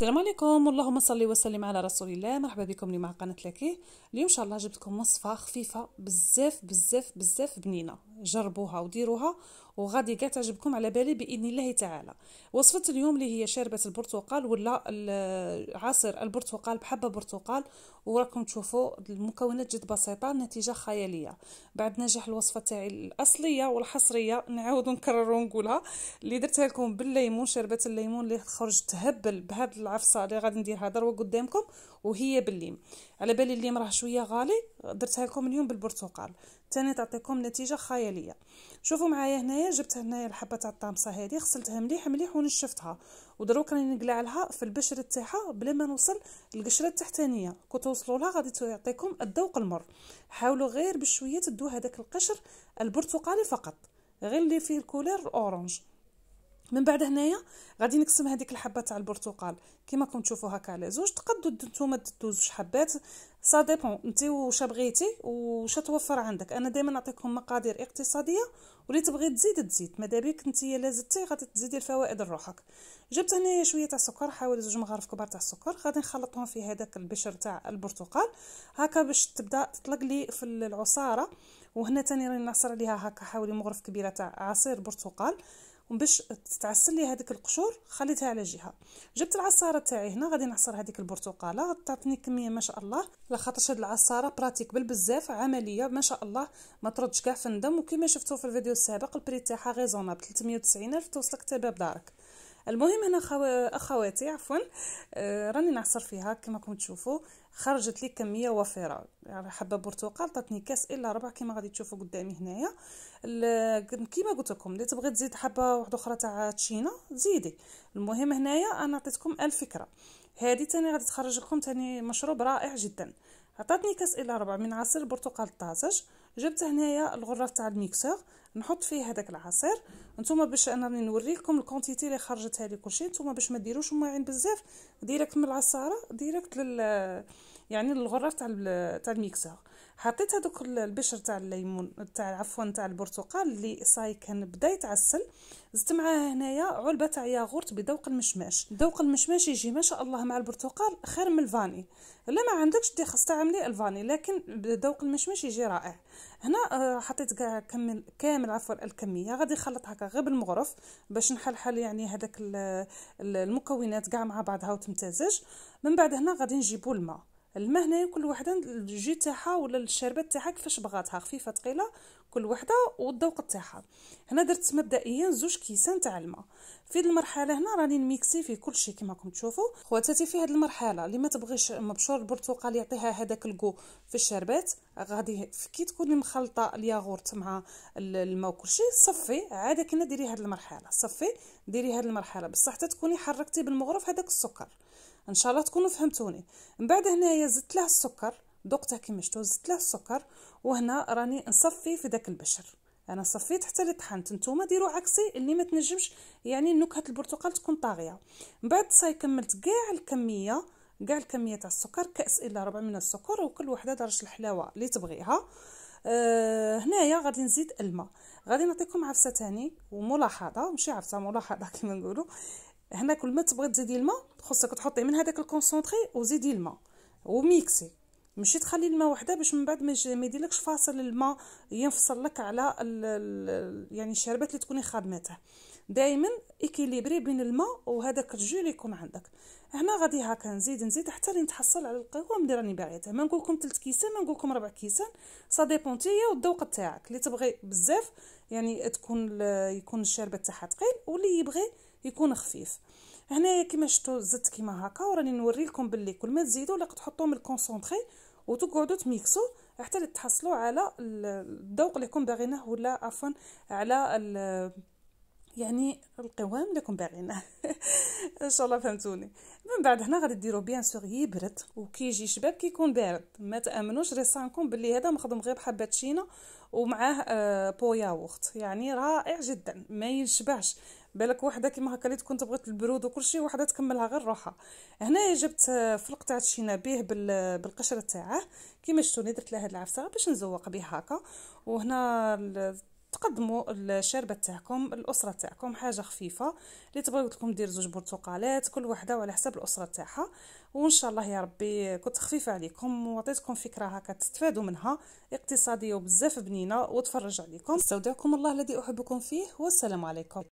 السلام عليكم اللهم صل وسلم على رسول الله مرحبا بكم اليوم مع قناه لكي اليوم ان شاء الله جبت لكم وصفه خفيفه بزاف بزاف بزاف بنينه جربوها وديروها وغادي كاع تعجبكم على بالي باذن الله تعالى وصفه اليوم اللي هي شاربه البرتقال ولا عصير البرتقال بحبه برتقال وراكم تشوفوا المكونات جد بسيطه النتيجه خياليه بعد نجاح الوصفه تاعي الاصليه والحصريه نعاود نكرر ونقولها اللي درتها لكم بالليمون شربه الليمون اللي خرجت تهبل بهذا العفصه اللي غادي نديرها ذروه قدامكم وهي بالليم على بالي الليم راه شويه غالي درتها لكم اليوم بالبرتقال ثاني تعطيكم نتيجه خياليه شوفوا معايا هنايا جبت هنايا الحبه تاع الطامسه هذه غسلتها مليح مليح ونشفتها ودروك راني نقلع لها في البشره تاعها بلا ما نوصل القشره التحتانيه كي توصلوا لها غادي تعطيكم الذوق المر حاولوا غير بشويه تدوا هذاك القشر البرتقالي فقط غير اللي فيه الكولير اورانج من بعد هنايا غادي نقسم هذيك الحبه تاع البرتقال كيما كنتم تشوفوا هكا على زوج تقدوا نتوما تدوا زوج حبات سا ديبون انت واش بغيتي واش توفر عندك انا دائما نعطيكم مقادير اقتصاديه واللي تبغي تزيد تزيد ماذا بك انت لا زدتي غادي تزيدي الفوائد لروحك جبت هنايا شويه تاع السكر حوالي زوج مغارف كبار تاع السكر غادي نخلطهم في هذاك البشر تاع البرتقال هكا باش تبدا تطلق لي في العصاره وهنا تاني راني نعصر عليها هكا حوالي مغرف كبيره تاع عصير برتقال وباش باش تتعسل لي هذيك القشور خليتها على جهه جبت العصاره تاعي هنا غادي نعصر هذيك البرتقاله تعطيني كميه ما شاء الله على خاطرش هاد العصاره براتيك بالبزاف عمليه ما شاء الله ما تردش كاع في الندم وكما شفتوا في الفيديو السابق البري تاعها غيزونابل 390 الف توصلك تباب دارك المهم هنا خو... اخواتي عفوا آه راني نعصر فيها كما راكم تشوفوا خرجت لي كميه وفيره يعني حبه برتقال عطاتني كاس الا ربع كما غادي تشوفوا قدامي هنايا كما قلت لكم اللي تبغي تزيد حبه واحده اخرى تاع تشينا زيدي المهم هنايا انا عطيتكم الفكره هذه تاني غادي تخرج لكم تاني مشروب رائع جدا عطاتني كاس الا ربع من عصير برتقال الطازج جبت هنايا الغرف تاع الميكسور نحط فيه هذاك العصير نتوما باش انا راني نوريكم الكونتيتي اللي خرجت هذه كلشي نتوما باش ما ديروش ماعين بزاف ديريكت من العصاره ديريكت لل يعني للغرف تاع تاع الميكسور حطيت هذوك البشر تاع الليمون تاع عفوا تاع البرتقال اللي صاي كان بدا يتعسل زدت معاه هنايا علبه تاع ياغورت بذوق المشماش ذوق المشماش يجي ما شاء الله مع البرتقال خير من الفاني لا ما عندكش دي خاص تعملي الفاني لكن ذوق المشماش يجي رائع هنا آه، حطيت كاع كامل كامل عفوا الكميه غادي نخلط هكا غير بالمغرف باش نحلحل يعني هذاك المكونات كاع مع بعضها وتمتزج من بعد هنا غادي نجيبو الماء الماء هنايا كل وحده الجو تاعها ولا الشربات تاعها كيفاش بغاتها خفيفه ثقيله كل وحده والذوق تاعها هنا درت مبدئيا زوج كيسان تاع الماء في هذه المرحله هنا راني نميكسي في كل شيء كما راكم تشوفوا خواتاتي في هذه المرحله اللي ما تبغيش مبشور البرتقال يعطيها هذاك الكو في الشربات غادي كي تكوني مخلطه الياغورت مع الماء وكلشي صفي عاد كنا ديري هذه المرحله صفي ديري هذه المرحله بصح حتى تكوني حركتي بالمغرف هذاك السكر ان شاء الله تكونوا فهمتوني من بعد هنايا زدت له السكر دقتها كيما شتو زدت له السكر وهنا راني نصفي في داك البشر انا صفيت حتى اللي طحنت نتوما ديروا عكسي اللي ما تنجمش يعني نكهه البرتقال تكون طاغيه من بعد صاي كملت كاع الكميه كاع الكميه تاع السكر كاس الا ربع من السكر وكل وحده درجه الحلاوه اللي تبغيها أه هنايا غادي نزيد الماء غادي نعطيكم عفسه ثاني وملاحظه ماشي عفسه ملاحظه كما نقولوا هنا كل ما تبغي تزيدي الماء خصك تحطي من هذاك الكونسونطري وزيدي الماء وميكسي ماشي تخلي الماء وحده باش من بعد ما يديرلكش فاصل الماء ينفصل لك على الـ الـ يعني الشربات اللي تكوني خدمتها دائما ايكيليبري بين الماء وهذاك الجو اللي يكون عندك هنا غادي هكا نزيد نزيد حتى لين نتحصل على القوام اللي راني باغيتها ما نقول لكم 3 كيسان ما نقول لكم 4 كيسان سا ديبون هي والذوق تاعك اللي تبغي بزاف يعني تكون يكون الشربه تاعها ثقيل واللي يبغي يكون خفيف هنايا كيما شفتوا زدت كيما هكا وراني نوري لكم باللي كل ما تزيدوا لا من الكونسونطري وتقعدوا تميكسوا حتى تحصلوا على الذوق اللي راكم باغينه ولا عفوا على يعني القوام اللي راكم باغينه ان شاء الله فهمتوني من بعد هنا غادي ديروا بيان سور يبرد وكي يجي شباب كيكون بارد ما تامنوش ريسانكم باللي هذا مخدوم غير بحبات شينا ومعاه آه، بو ياغورت يعني رائع جدا ما ينشبعش بالك وحده كيما هكا اللي تكون تبغي البرود وكلشي وحده تكملها غير روحها هنايا جبت فلق تاع الشينابيه بالقشره تاعه كيما شتوني درت لها هاد العفسه باش نزوق بها هكا وهنا تقدموا الشربة تاعكم الأسرة تاعكم حاجة خفيفة اللي تبغي لكم دير زوج برتقالات كل وحدة وعلى حسب الأسرة تاعها وإن شاء الله يا ربي كنت خفيفة عليكم وعطيتكم فكرة هكا تستفادوا منها اقتصادية وبزاف بنينة وتفرج عليكم استودعكم الله الذي أحبكم فيه والسلام عليكم